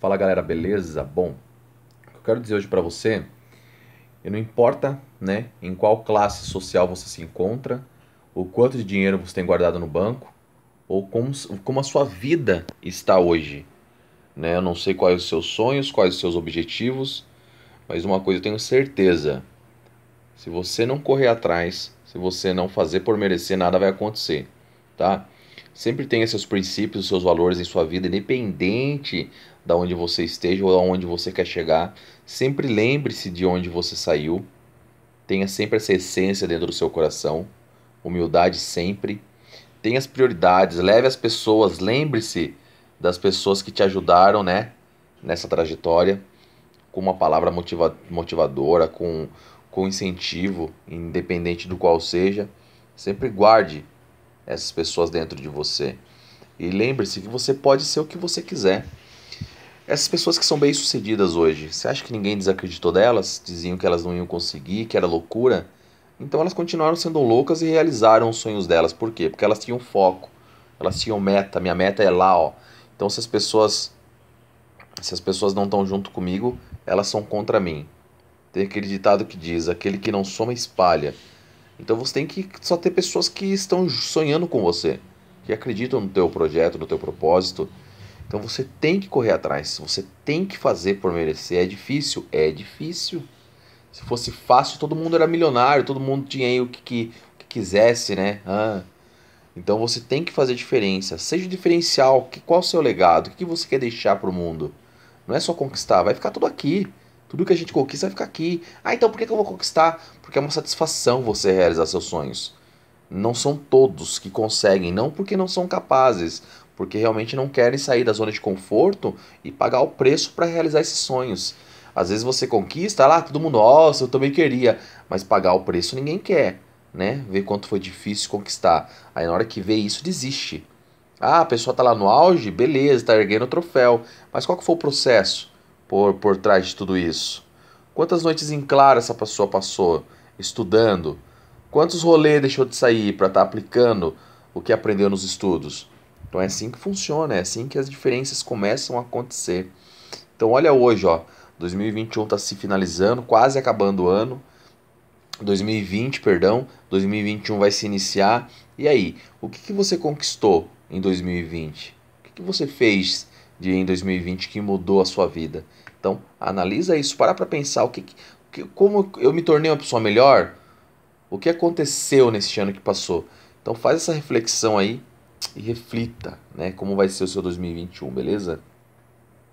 Fala galera, beleza? Bom, o que eu quero dizer hoje para você, não importa né, em qual classe social você se encontra, o quanto de dinheiro você tem guardado no banco, ou como, como a sua vida está hoje. Né? Eu não sei quais os seus sonhos, quais os seus objetivos, mas uma coisa eu tenho certeza: se você não correr atrás, se você não fazer por merecer, nada vai acontecer, tá? sempre tenha seus princípios, seus valores em sua vida, independente da onde você esteja ou aonde você quer chegar. Sempre lembre-se de onde você saiu. Tenha sempre essa essência dentro do seu coração. Humildade sempre. Tenha as prioridades, leve as pessoas, lembre-se das pessoas que te ajudaram, né, nessa trajetória, com uma palavra motiva motivadora, com com incentivo, independente do qual seja. Sempre guarde essas pessoas dentro de você. E lembre-se que você pode ser o que você quiser. Essas pessoas que são bem-sucedidas hoje, você acha que ninguém desacreditou delas? Diziam que elas não iam conseguir, que era loucura? Então elas continuaram sendo loucas e realizaram os sonhos delas. Por quê? Porque elas tinham foco, elas tinham meta. Minha meta é lá, ó. Então se as pessoas se as pessoas não estão junto comigo, elas são contra mim. Tem aquele ditado que diz: aquele que não soma espalha. Então você tem que só ter pessoas que estão sonhando com você, que acreditam no teu projeto, no teu propósito. Então você tem que correr atrás, você tem que fazer por merecer. É difícil, é difícil. Se fosse fácil, todo mundo era milionário, todo mundo tinha o que, que, que quisesse, né? Ah. Então você tem que fazer diferença. Seja diferencial. Que, qual o seu legado? O que você quer deixar para o mundo? Não é só conquistar, vai ficar tudo aqui. Tudo que a gente conquista vai ficar aqui. Ah, então por que, eu vou conquistar? Porque é uma satisfação você realizar seus sonhos. Não são todos que conseguem, não porque não são capazes, porque realmente não querem sair da zona de conforto e pagar o preço para realizar esses sonhos. Às vezes você conquista, lá ah, todo mundo, nossa, eu também queria, mas pagar o preço ninguém quer, né? Ver quanto foi difícil conquistar. Aí na hora que vê isso, desiste. Ah, a pessoa tá lá no auge, beleza, tá erguendo o troféu, mas qual que foi o processo? por, por trás de tudo isso? Quantas noites em claro essa pessoa passou estudando? Quantos rolês deixou de sair para estar tá aplicando o que aprendeu nos estudos? Então é assim que funciona, é assim que as diferenças começam a acontecer. Então olha hoje, ó, 2021 está se finalizando, quase acabando o ano. 2020, perdão, 2021 vai se iniciar. E aí, o que, que você conquistou em 2020? O que, que você fez de em 2020 que mudou a sua vida. Então, analisa isso, para para pensar o que, que, como eu me tornei uma pessoa melhor, o que aconteceu neste ano que passou. Então, faz essa reflexão aí e reflita, né, como vai ser o seu 2021, beleza?